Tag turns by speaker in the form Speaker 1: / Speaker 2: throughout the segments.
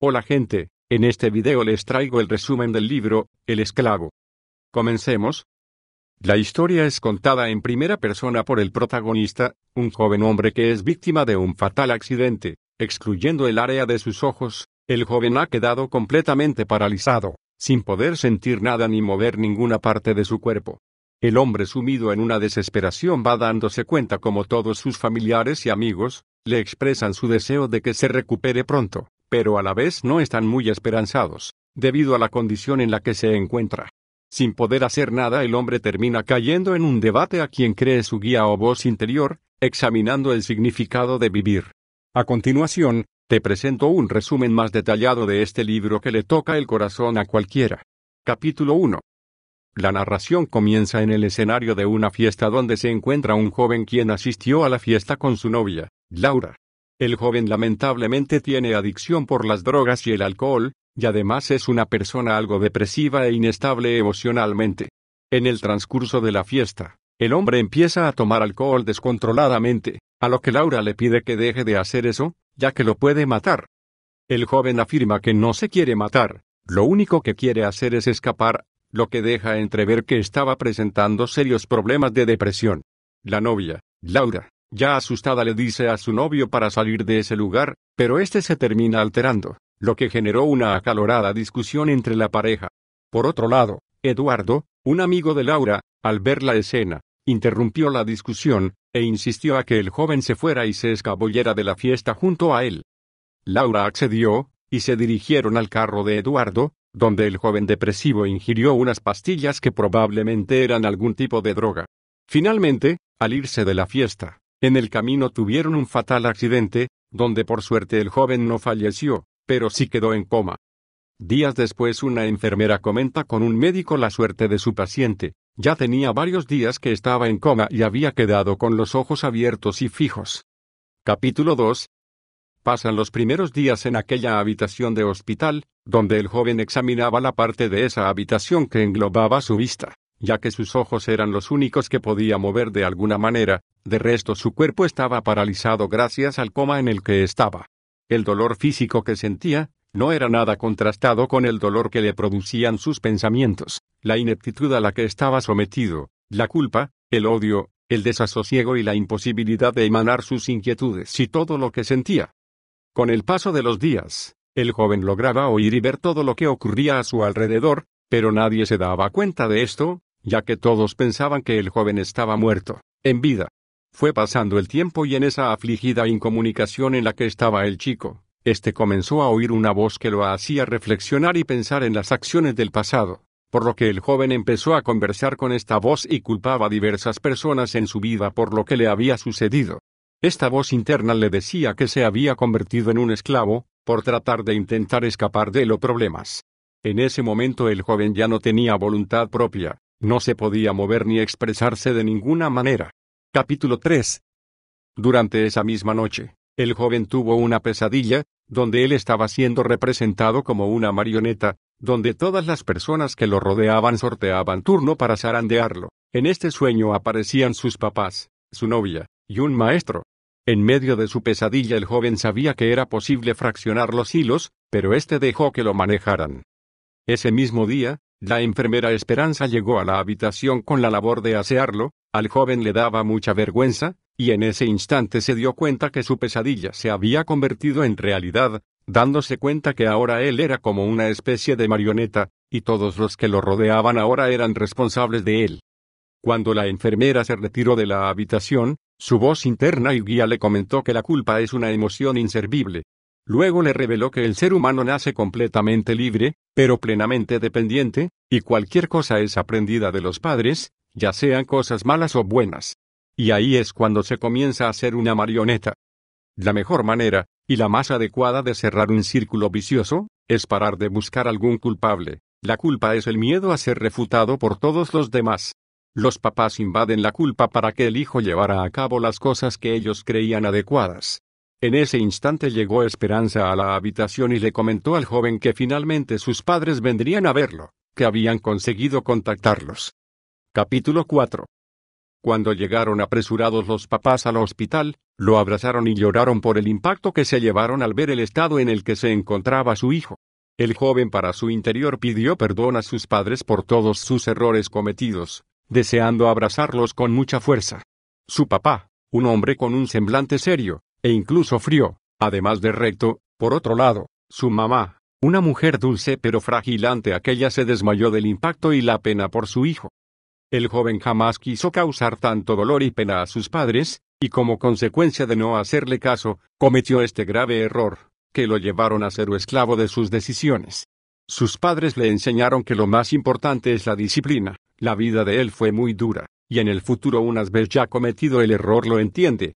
Speaker 1: Hola gente, en este video les traigo el resumen del libro, El esclavo. Comencemos. La historia es contada en primera persona por el protagonista, un joven hombre que es víctima de un fatal accidente, excluyendo el área de sus ojos, el joven ha quedado completamente paralizado, sin poder sentir nada ni mover ninguna parte de su cuerpo. El hombre sumido en una desesperación va dándose cuenta como todos sus familiares y amigos, le expresan su deseo de que se recupere pronto pero a la vez no están muy esperanzados, debido a la condición en la que se encuentra. Sin poder hacer nada, el hombre termina cayendo en un debate a quien cree su guía o voz interior, examinando el significado de vivir. A continuación, te presento un resumen más detallado de este libro que le toca el corazón a cualquiera. Capítulo 1. La narración comienza en el escenario de una fiesta donde se encuentra un joven quien asistió a la fiesta con su novia, Laura. El joven lamentablemente tiene adicción por las drogas y el alcohol, y además es una persona algo depresiva e inestable emocionalmente. En el transcurso de la fiesta, el hombre empieza a tomar alcohol descontroladamente, a lo que Laura le pide que deje de hacer eso, ya que lo puede matar. El joven afirma que no se quiere matar, lo único que quiere hacer es escapar, lo que deja entrever que estaba presentando serios problemas de depresión. La novia, Laura, ya asustada le dice a su novio para salir de ese lugar, pero este se termina alterando, lo que generó una acalorada discusión entre la pareja. Por otro lado, Eduardo, un amigo de Laura, al ver la escena, interrumpió la discusión, e insistió a que el joven se fuera y se escabullera de la fiesta junto a él. Laura accedió, y se dirigieron al carro de Eduardo, donde el joven depresivo ingirió unas pastillas que probablemente eran algún tipo de droga. Finalmente, al irse de la fiesta, en el camino tuvieron un fatal accidente, donde por suerte el joven no falleció, pero sí quedó en coma. Días después una enfermera comenta con un médico la suerte de su paciente, ya tenía varios días que estaba en coma y había quedado con los ojos abiertos y fijos. Capítulo 2. Pasan los primeros días en aquella habitación de hospital, donde el joven examinaba la parte de esa habitación que englobaba su vista ya que sus ojos eran los únicos que podía mover de alguna manera, de resto su cuerpo estaba paralizado gracias al coma en el que estaba. El dolor físico que sentía, no era nada contrastado con el dolor que le producían sus pensamientos, la ineptitud a la que estaba sometido, la culpa, el odio, el desasosiego y la imposibilidad de emanar sus inquietudes y todo lo que sentía. Con el paso de los días, el joven lograba oír y ver todo lo que ocurría a su alrededor, pero nadie se daba cuenta de esto, ya que todos pensaban que el joven estaba muerto, en vida. Fue pasando el tiempo y en esa afligida incomunicación en la que estaba el chico, este comenzó a oír una voz que lo hacía reflexionar y pensar en las acciones del pasado, por lo que el joven empezó a conversar con esta voz y culpaba a diversas personas en su vida por lo que le había sucedido. Esta voz interna le decía que se había convertido en un esclavo, por tratar de intentar escapar de los problemas. En ese momento el joven ya no tenía voluntad propia, no se podía mover ni expresarse de ninguna manera. Capítulo 3. Durante esa misma noche, el joven tuvo una pesadilla, donde él estaba siendo representado como una marioneta, donde todas las personas que lo rodeaban sorteaban turno para zarandearlo. En este sueño aparecían sus papás, su novia, y un maestro. En medio de su pesadilla el joven sabía que era posible fraccionar los hilos, pero éste dejó que lo manejaran. Ese mismo día, la enfermera Esperanza llegó a la habitación con la labor de asearlo, al joven le daba mucha vergüenza, y en ese instante se dio cuenta que su pesadilla se había convertido en realidad, dándose cuenta que ahora él era como una especie de marioneta, y todos los que lo rodeaban ahora eran responsables de él. Cuando la enfermera se retiró de la habitación, su voz interna y guía le comentó que la culpa es una emoción inservible, Luego le reveló que el ser humano nace completamente libre, pero plenamente dependiente, y cualquier cosa es aprendida de los padres, ya sean cosas malas o buenas. Y ahí es cuando se comienza a ser una marioneta. La mejor manera, y la más adecuada de cerrar un círculo vicioso, es parar de buscar algún culpable. La culpa es el miedo a ser refutado por todos los demás. Los papás invaden la culpa para que el hijo llevara a cabo las cosas que ellos creían adecuadas. En ese instante llegó Esperanza a la habitación y le comentó al joven que finalmente sus padres vendrían a verlo, que habían conseguido contactarlos. Capítulo 4. Cuando llegaron apresurados los papás al hospital, lo abrazaron y lloraron por el impacto que se llevaron al ver el estado en el que se encontraba su hijo. El joven para su interior pidió perdón a sus padres por todos sus errores cometidos, deseando abrazarlos con mucha fuerza. Su papá, un hombre con un semblante serio, e incluso frío, además de recto, por otro lado, su mamá, una mujer dulce pero frágil ante aquella se desmayó del impacto y la pena por su hijo. El joven jamás quiso causar tanto dolor y pena a sus padres, y como consecuencia de no hacerle caso, cometió este grave error, que lo llevaron a ser esclavo de sus decisiones. Sus padres le enseñaron que lo más importante es la disciplina, la vida de él fue muy dura, y en el futuro unas veces ya cometido el error lo entiende,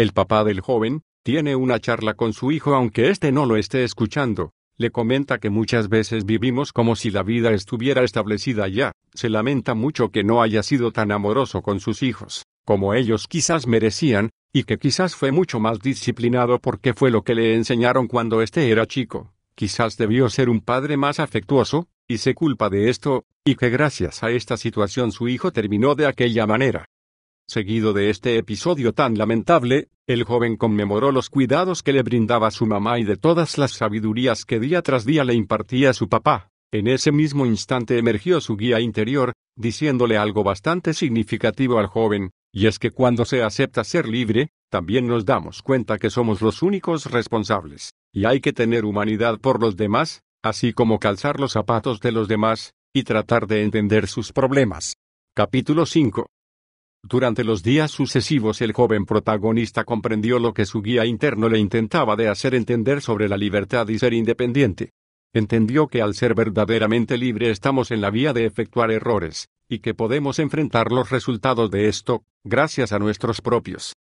Speaker 1: el papá del joven tiene una charla con su hijo aunque éste no lo esté escuchando. Le comenta que muchas veces vivimos como si la vida estuviera establecida ya. Se lamenta mucho que no haya sido tan amoroso con sus hijos, como ellos quizás merecían, y que quizás fue mucho más disciplinado porque fue lo que le enseñaron cuando éste era chico. Quizás debió ser un padre más afectuoso, y se culpa de esto, y que gracias a esta situación su hijo terminó de aquella manera. Seguido de este episodio tan lamentable, el joven conmemoró los cuidados que le brindaba su mamá y de todas las sabidurías que día tras día le impartía su papá. En ese mismo instante emergió su guía interior, diciéndole algo bastante significativo al joven, y es que cuando se acepta ser libre, también nos damos cuenta que somos los únicos responsables, y hay que tener humanidad por los demás, así como calzar los zapatos de los demás, y tratar de entender sus problemas. Capítulo 5 durante los días sucesivos el joven protagonista comprendió lo que su guía interno le intentaba de hacer entender sobre la libertad y ser independiente. Entendió que al ser verdaderamente libre estamos en la vía de efectuar errores, y que podemos enfrentar los resultados de esto, gracias a nuestros propios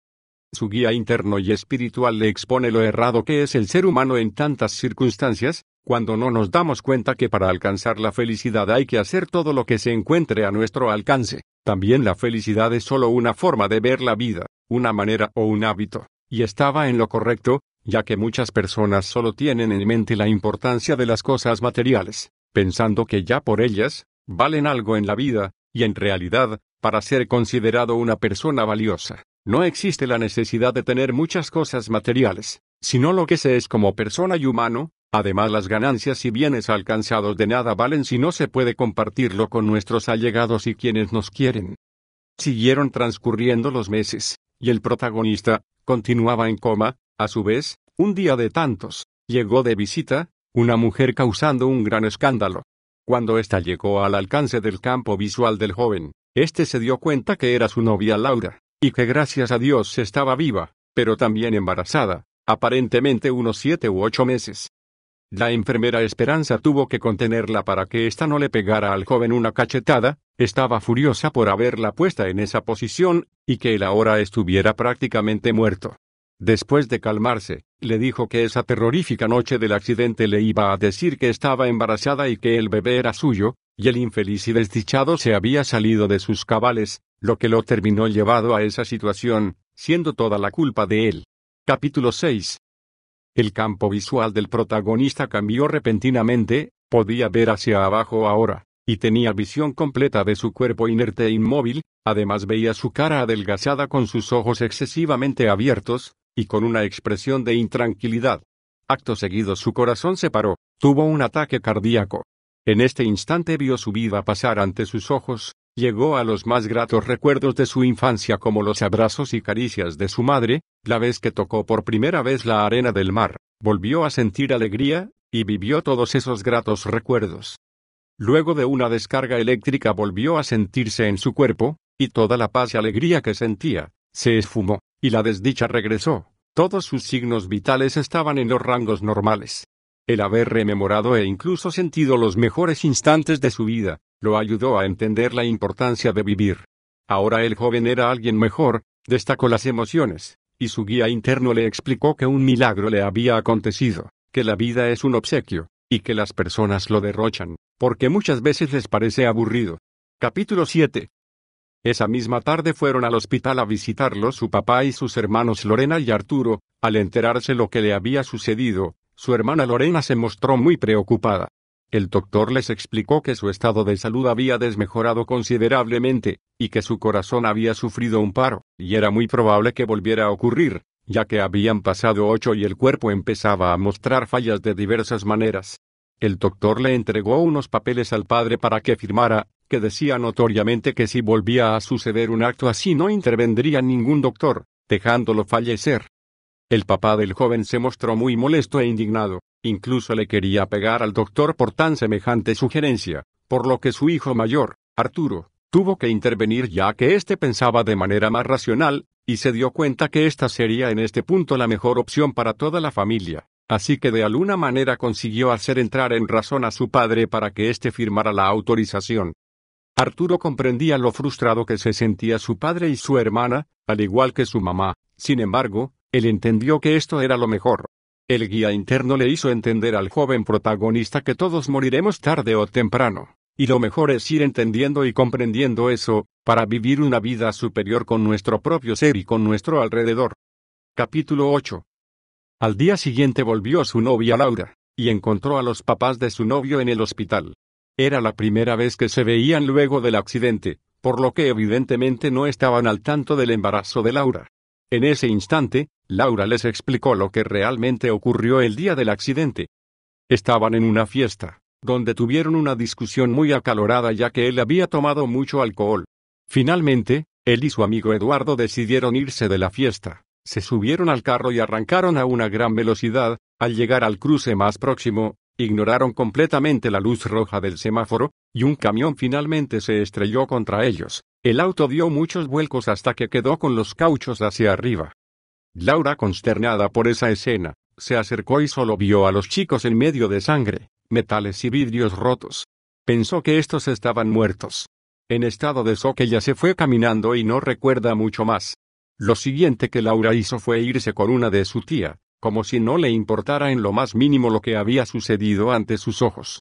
Speaker 1: su guía interno y espiritual le expone lo errado que es el ser humano en tantas circunstancias, cuando no nos damos cuenta que para alcanzar la felicidad hay que hacer todo lo que se encuentre a nuestro alcance. También la felicidad es solo una forma de ver la vida, una manera o un hábito. Y estaba en lo correcto, ya que muchas personas solo tienen en mente la importancia de las cosas materiales, pensando que ya por ellas, valen algo en la vida, y en realidad, para ser considerado una persona valiosa, no existe la necesidad de tener muchas cosas materiales, sino lo que se es como persona y humano, además las ganancias y bienes alcanzados de nada valen si no se puede compartirlo con nuestros allegados y quienes nos quieren. Siguieron transcurriendo los meses, y el protagonista, continuaba en coma, a su vez, un día de tantos, llegó de visita, una mujer causando un gran escándalo. Cuando ésta llegó al alcance del campo visual del joven, éste se dio cuenta que era su novia Laura y que gracias a Dios estaba viva, pero también embarazada, aparentemente unos siete u ocho meses. La enfermera Esperanza tuvo que contenerla para que ésta no le pegara al joven una cachetada, estaba furiosa por haberla puesta en esa posición, y que él ahora estuviera prácticamente muerto. Después de calmarse, le dijo que esa terrorífica noche del accidente le iba a decir que estaba embarazada y que el bebé era suyo, y el infeliz y desdichado se había salido de sus cabales, lo que lo terminó llevado a esa situación, siendo toda la culpa de él. Capítulo 6. El campo visual del protagonista cambió repentinamente, podía ver hacia abajo ahora, y tenía visión completa de su cuerpo inerte e inmóvil, además veía su cara adelgazada con sus ojos excesivamente abiertos, y con una expresión de intranquilidad. Acto seguido su corazón se paró, tuvo un ataque cardíaco. En este instante vio su vida pasar ante sus ojos, Llegó a los más gratos recuerdos de su infancia como los abrazos y caricias de su madre, la vez que tocó por primera vez la arena del mar, volvió a sentir alegría, y vivió todos esos gratos recuerdos. Luego de una descarga eléctrica volvió a sentirse en su cuerpo, y toda la paz y alegría que sentía, se esfumó, y la desdicha regresó. Todos sus signos vitales estaban en los rangos normales. El haber rememorado e incluso sentido los mejores instantes de su vida, lo ayudó a entender la importancia de vivir. Ahora el joven era alguien mejor, destacó las emociones, y su guía interno le explicó que un milagro le había acontecido, que la vida es un obsequio, y que las personas lo derrochan, porque muchas veces les parece aburrido. Capítulo 7. Esa misma tarde fueron al hospital a visitarlo su papá y sus hermanos Lorena y Arturo, al enterarse lo que le había sucedido, su hermana Lorena se mostró muy preocupada. El doctor les explicó que su estado de salud había desmejorado considerablemente, y que su corazón había sufrido un paro, y era muy probable que volviera a ocurrir, ya que habían pasado ocho y el cuerpo empezaba a mostrar fallas de diversas maneras. El doctor le entregó unos papeles al padre para que firmara, que decía notoriamente que si volvía a suceder un acto así no intervendría ningún doctor, dejándolo fallecer. El papá del joven se mostró muy molesto e indignado, Incluso le quería pegar al doctor por tan semejante sugerencia, por lo que su hijo mayor, Arturo, tuvo que intervenir ya que éste pensaba de manera más racional, y se dio cuenta que esta sería en este punto la mejor opción para toda la familia. Así que de alguna manera consiguió hacer entrar en razón a su padre para que éste firmara la autorización. Arturo comprendía lo frustrado que se sentía su padre y su hermana, al igual que su mamá. Sin embargo, él entendió que esto era lo mejor. El guía interno le hizo entender al joven protagonista que todos moriremos tarde o temprano, y lo mejor es ir entendiendo y comprendiendo eso, para vivir una vida superior con nuestro propio ser y con nuestro alrededor. Capítulo 8. Al día siguiente volvió su novia Laura, y encontró a los papás de su novio en el hospital. Era la primera vez que se veían luego del accidente, por lo que evidentemente no estaban al tanto del embarazo de Laura. En ese instante, Laura les explicó lo que realmente ocurrió el día del accidente. Estaban en una fiesta, donde tuvieron una discusión muy acalorada ya que él había tomado mucho alcohol. Finalmente, él y su amigo Eduardo decidieron irse de la fiesta. Se subieron al carro y arrancaron a una gran velocidad, al llegar al cruce más próximo, ignoraron completamente la luz roja del semáforo, y un camión finalmente se estrelló contra ellos. El auto dio muchos vuelcos hasta que quedó con los cauchos hacia arriba. Laura, consternada por esa escena, se acercó y solo vio a los chicos en medio de sangre, metales y vidrios rotos. Pensó que estos estaban muertos. En estado de shock ella se fue caminando y no recuerda mucho más. Lo siguiente que Laura hizo fue irse con una de su tía, como si no le importara en lo más mínimo lo que había sucedido ante sus ojos.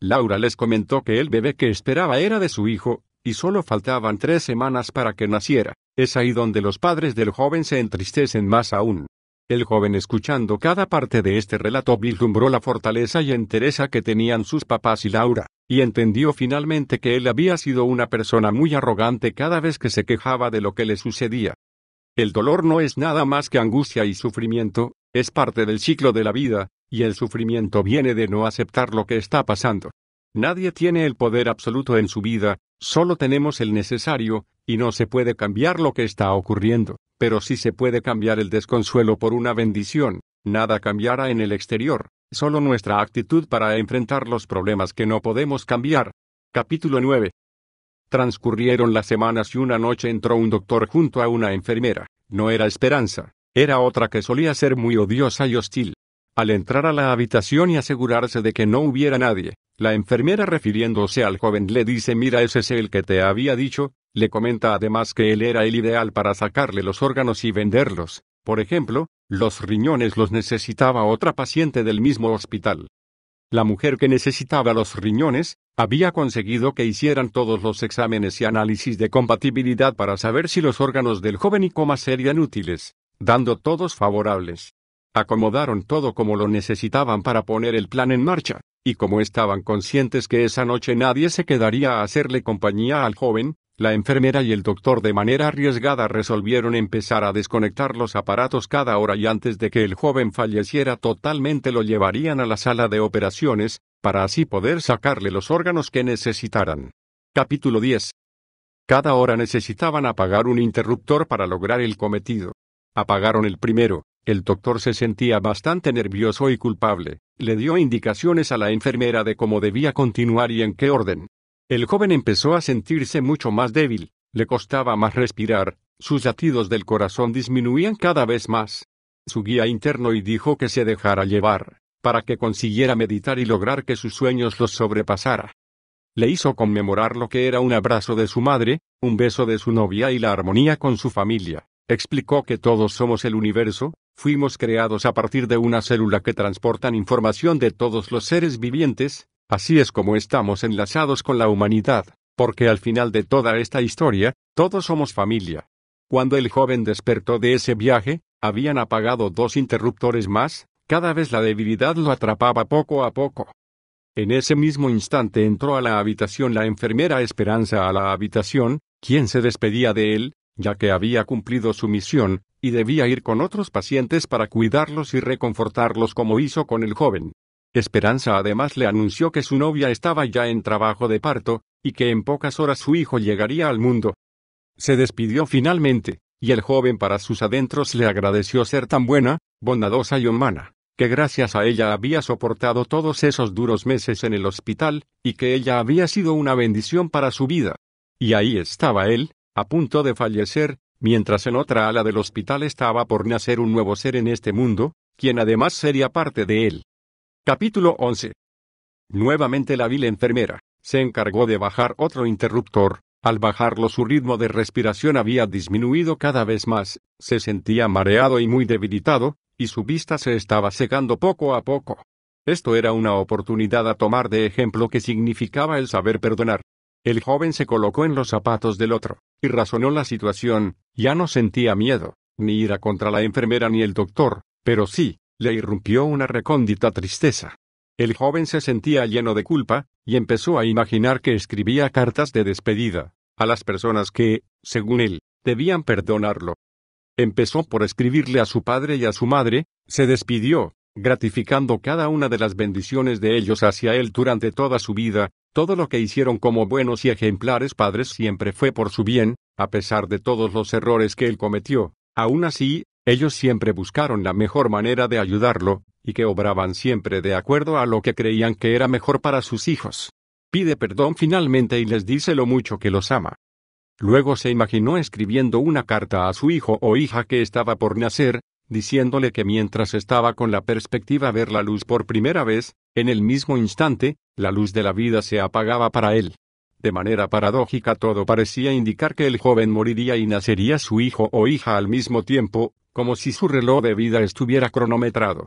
Speaker 1: Laura les comentó que el bebé que esperaba era de su hijo, y solo faltaban tres semanas para que naciera. Es ahí donde los padres del joven se entristecen más aún. El joven escuchando cada parte de este relato vislumbró la fortaleza y entereza que tenían sus papás y Laura, y entendió finalmente que él había sido una persona muy arrogante cada vez que se quejaba de lo que le sucedía. El dolor no es nada más que angustia y sufrimiento, es parte del ciclo de la vida, y el sufrimiento viene de no aceptar lo que está pasando. Nadie tiene el poder absoluto en su vida, solo tenemos el necesario, y no se puede cambiar lo que está ocurriendo, pero sí se puede cambiar el desconsuelo por una bendición. Nada cambiará en el exterior, solo nuestra actitud para enfrentar los problemas que no podemos cambiar. Capítulo 9. Transcurrieron las semanas y una noche entró un doctor junto a una enfermera. No era esperanza, era otra que solía ser muy odiosa y hostil. Al entrar a la habitación y asegurarse de que no hubiera nadie, la enfermera refiriéndose al joven le dice mira ese es el que te había dicho, le comenta además que él era el ideal para sacarle los órganos y venderlos, por ejemplo, los riñones los necesitaba otra paciente del mismo hospital. La mujer que necesitaba los riñones, había conseguido que hicieran todos los exámenes y análisis de compatibilidad para saber si los órganos del joven y coma serían útiles dando todos favorables. Acomodaron todo como lo necesitaban para poner el plan en marcha, y como estaban conscientes que esa noche nadie se quedaría a hacerle compañía al joven, la enfermera y el doctor de manera arriesgada resolvieron empezar a desconectar los aparatos cada hora y antes de que el joven falleciera totalmente lo llevarían a la sala de operaciones, para así poder sacarle los órganos que necesitaran. Capítulo 10. Cada hora necesitaban apagar un interruptor para lograr el cometido. Apagaron el primero, el doctor se sentía bastante nervioso y culpable, le dio indicaciones a la enfermera de cómo debía continuar y en qué orden. El joven empezó a sentirse mucho más débil, le costaba más respirar, sus latidos del corazón disminuían cada vez más. Su guía interno y dijo que se dejara llevar, para que consiguiera meditar y lograr que sus sueños los sobrepasara. Le hizo conmemorar lo que era un abrazo de su madre, un beso de su novia y la armonía con su familia. Explicó que todos somos el universo, fuimos creados a partir de una célula que transportan información de todos los seres vivientes, así es como estamos enlazados con la humanidad, porque al final de toda esta historia, todos somos familia. Cuando el joven despertó de ese viaje, habían apagado dos interruptores más, cada vez la debilidad lo atrapaba poco a poco. En ese mismo instante entró a la habitación la enfermera Esperanza a la habitación, quien se despedía de él, ya que había cumplido su misión, y debía ir con otros pacientes para cuidarlos y reconfortarlos como hizo con el joven. Esperanza además le anunció que su novia estaba ya en trabajo de parto, y que en pocas horas su hijo llegaría al mundo. Se despidió finalmente, y el joven para sus adentros le agradeció ser tan buena, bondadosa y humana, que gracias a ella había soportado todos esos duros meses en el hospital, y que ella había sido una bendición para su vida. Y ahí estaba él, a punto de fallecer, mientras en otra ala del hospital estaba por nacer un nuevo ser en este mundo, quien además sería parte de él. Capítulo 11. Nuevamente la vil enfermera, se encargó de bajar otro interruptor, al bajarlo su ritmo de respiración había disminuido cada vez más, se sentía mareado y muy debilitado, y su vista se estaba secando poco a poco. Esto era una oportunidad a tomar de ejemplo que significaba el saber perdonar. El joven se colocó en los zapatos del otro, y razonó la situación, ya no sentía miedo, ni ira contra la enfermera ni el doctor, pero sí, le irrumpió una recóndita tristeza. El joven se sentía lleno de culpa, y empezó a imaginar que escribía cartas de despedida, a las personas que, según él, debían perdonarlo. Empezó por escribirle a su padre y a su madre, se despidió, gratificando cada una de las bendiciones de ellos hacia él durante toda su vida, todo lo que hicieron como buenos y ejemplares padres siempre fue por su bien, a pesar de todos los errores que él cometió. Aún así, ellos siempre buscaron la mejor manera de ayudarlo, y que obraban siempre de acuerdo a lo que creían que era mejor para sus hijos. Pide perdón finalmente y les dice lo mucho que los ama. Luego se imaginó escribiendo una carta a su hijo o hija que estaba por nacer, diciéndole que mientras estaba con la perspectiva ver la luz por primera vez, en el mismo instante, la luz de la vida se apagaba para él. De manera paradójica todo parecía indicar que el joven moriría y nacería su hijo o hija al mismo tiempo, como si su reloj de vida estuviera cronometrado.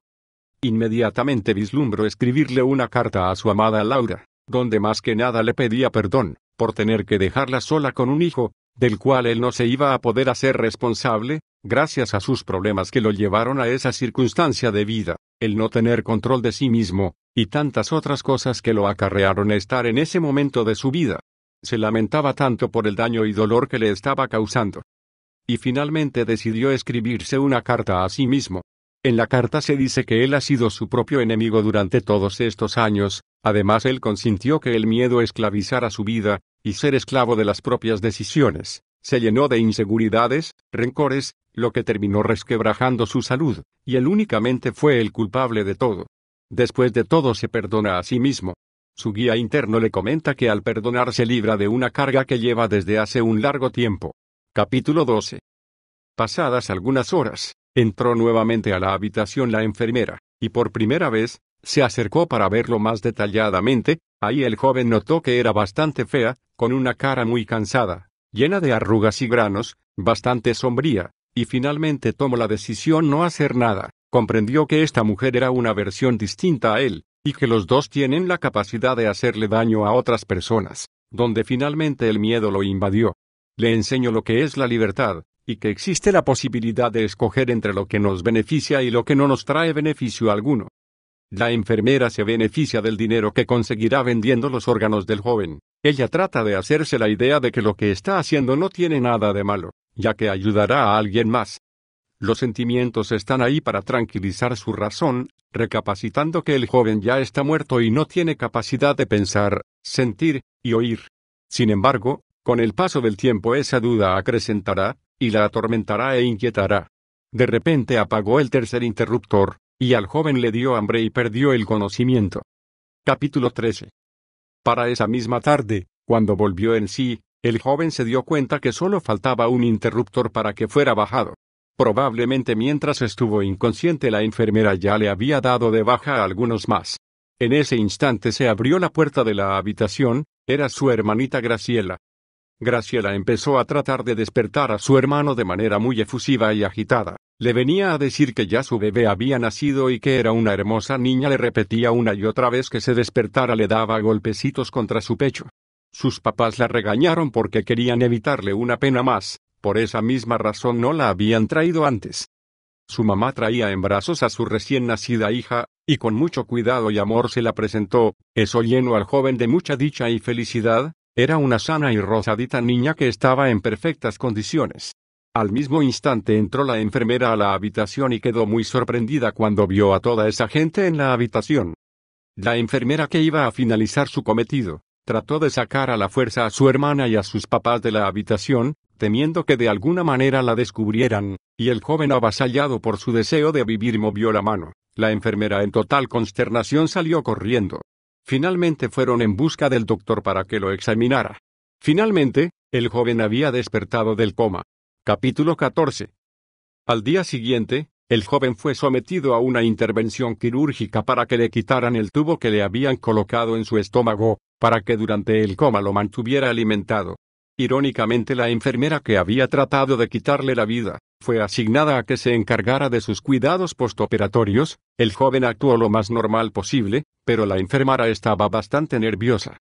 Speaker 1: Inmediatamente vislumbró escribirle una carta a su amada Laura, donde más que nada le pedía perdón, por tener que dejarla sola con un hijo, del cual él no se iba a poder hacer responsable, gracias a sus problemas que lo llevaron a esa circunstancia de vida, el no tener control de sí mismo, y tantas otras cosas que lo acarrearon estar en ese momento de su vida. Se lamentaba tanto por el daño y dolor que le estaba causando. Y finalmente decidió escribirse una carta a sí mismo. En la carta se dice que él ha sido su propio enemigo durante todos estos años, además él consintió que el miedo esclavizara su vida, y ser esclavo de las propias decisiones se llenó de inseguridades, rencores, lo que terminó resquebrajando su salud, y él únicamente fue el culpable de todo. Después de todo se perdona a sí mismo. Su guía interno le comenta que al perdonar se libra de una carga que lleva desde hace un largo tiempo. Capítulo 12. Pasadas algunas horas, entró nuevamente a la habitación la enfermera, y por primera vez, se acercó para verlo más detalladamente, ahí el joven notó que era bastante fea, con una cara muy cansada, llena de arrugas y granos, bastante sombría, y finalmente tomó la decisión no hacer nada, comprendió que esta mujer era una versión distinta a él, y que los dos tienen la capacidad de hacerle daño a otras personas, donde finalmente el miedo lo invadió. Le enseño lo que es la libertad, y que existe la posibilidad de escoger entre lo que nos beneficia y lo que no nos trae beneficio alguno. La enfermera se beneficia del dinero que conseguirá vendiendo los órganos del joven, ella trata de hacerse la idea de que lo que está haciendo no tiene nada de malo, ya que ayudará a alguien más. Los sentimientos están ahí para tranquilizar su razón, recapacitando que el joven ya está muerto y no tiene capacidad de pensar, sentir y oír. Sin embargo, con el paso del tiempo esa duda acrecentará, y la atormentará e inquietará. De repente apagó el tercer interruptor, y al joven le dio hambre y perdió el conocimiento. Capítulo 13. Para esa misma tarde, cuando volvió en sí, el joven se dio cuenta que solo faltaba un interruptor para que fuera bajado. Probablemente mientras estuvo inconsciente la enfermera ya le había dado de baja a algunos más. En ese instante se abrió la puerta de la habitación, era su hermanita Graciela. Graciela empezó a tratar de despertar a su hermano de manera muy efusiva y agitada. Le venía a decir que ya su bebé había nacido y que era una hermosa niña, le repetía una y otra vez que se despertara, le daba golpecitos contra su pecho. Sus papás la regañaron porque querían evitarle una pena más, por esa misma razón no la habían traído antes. Su mamá traía en brazos a su recién nacida hija, y con mucho cuidado y amor se la presentó, eso lleno al joven de mucha dicha y felicidad, era una sana y rosadita niña que estaba en perfectas condiciones. Al mismo instante entró la enfermera a la habitación y quedó muy sorprendida cuando vio a toda esa gente en la habitación. La enfermera que iba a finalizar su cometido, trató de sacar a la fuerza a su hermana y a sus papás de la habitación, temiendo que de alguna manera la descubrieran, y el joven avasallado por su deseo de vivir movió la mano. La enfermera en total consternación salió corriendo. Finalmente fueron en busca del doctor para que lo examinara. Finalmente, el joven había despertado del coma, Capítulo 14. Al día siguiente, el joven fue sometido a una intervención quirúrgica para que le quitaran el tubo que le habían colocado en su estómago, para que durante el coma lo mantuviera alimentado. Irónicamente la enfermera que había tratado de quitarle la vida, fue asignada a que se encargara de sus cuidados postoperatorios, el joven actuó lo más normal posible, pero la enfermera estaba bastante nerviosa.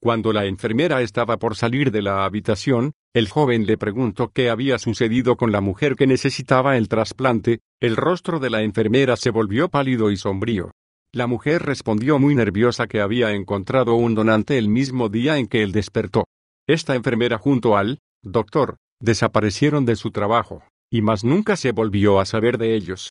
Speaker 1: Cuando la enfermera estaba por salir de la habitación, el joven le preguntó qué había sucedido con la mujer que necesitaba el trasplante, el rostro de la enfermera se volvió pálido y sombrío. La mujer respondió muy nerviosa que había encontrado un donante el mismo día en que él despertó. Esta enfermera junto al doctor desaparecieron de su trabajo, y más nunca se volvió a saber de ellos.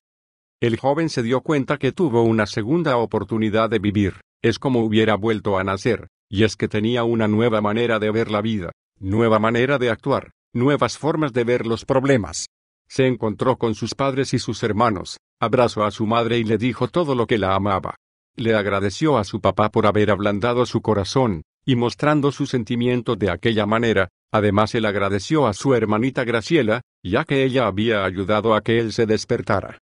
Speaker 1: El joven se dio cuenta que tuvo una segunda oportunidad de vivir, es como hubiera vuelto a nacer, y es que tenía una nueva manera de ver la vida. Nueva manera de actuar, nuevas formas de ver los problemas. Se encontró con sus padres y sus hermanos, abrazó a su madre y le dijo todo lo que la amaba. Le agradeció a su papá por haber ablandado su corazón, y mostrando su sentimiento de aquella manera, además él agradeció a su hermanita Graciela, ya que ella había ayudado a que él se despertara.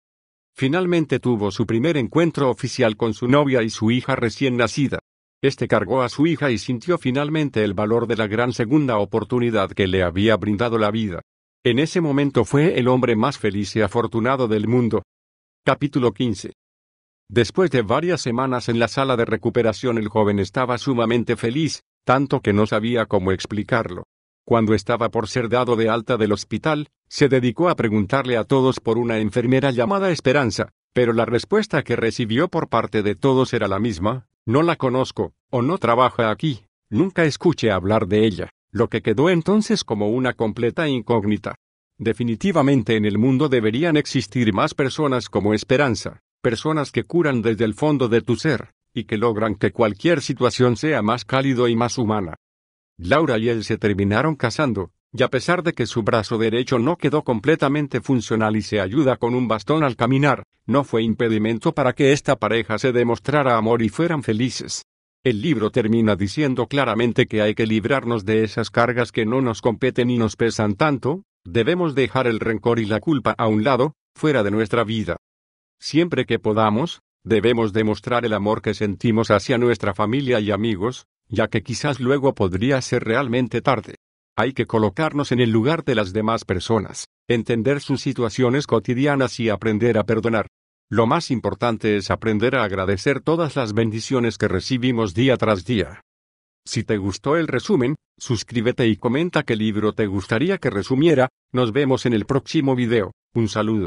Speaker 1: Finalmente tuvo su primer encuentro oficial con su novia y su hija recién nacida. Este cargó a su hija y sintió finalmente el valor de la gran segunda oportunidad que le había brindado la vida. En ese momento fue el hombre más feliz y afortunado del mundo. Capítulo 15. Después de varias semanas en la sala de recuperación el joven estaba sumamente feliz, tanto que no sabía cómo explicarlo. Cuando estaba por ser dado de alta del hospital, se dedicó a preguntarle a todos por una enfermera llamada Esperanza, pero la respuesta que recibió por parte de todos era la misma, no la conozco, o no trabaja aquí, nunca escuché hablar de ella, lo que quedó entonces como una completa incógnita. Definitivamente en el mundo deberían existir más personas como Esperanza, personas que curan desde el fondo de tu ser, y que logran que cualquier situación sea más cálido y más humana. Laura y él se terminaron casando, y a pesar de que su brazo derecho no quedó completamente funcional y se ayuda con un bastón al caminar, no fue impedimento para que esta pareja se demostrara amor y fueran felices. El libro termina diciendo claramente que hay que librarnos de esas cargas que no nos competen y nos pesan tanto, debemos dejar el rencor y la culpa a un lado, fuera de nuestra vida. Siempre que podamos, debemos demostrar el amor que sentimos hacia nuestra familia y amigos, ya que quizás luego podría ser realmente tarde. Hay que colocarnos en el lugar de las demás personas, entender sus situaciones cotidianas y aprender a perdonar. Lo más importante es aprender a agradecer todas las bendiciones que recibimos día tras día. Si te gustó el resumen, suscríbete y comenta qué libro te gustaría que resumiera, nos vemos en el próximo video, un saludo.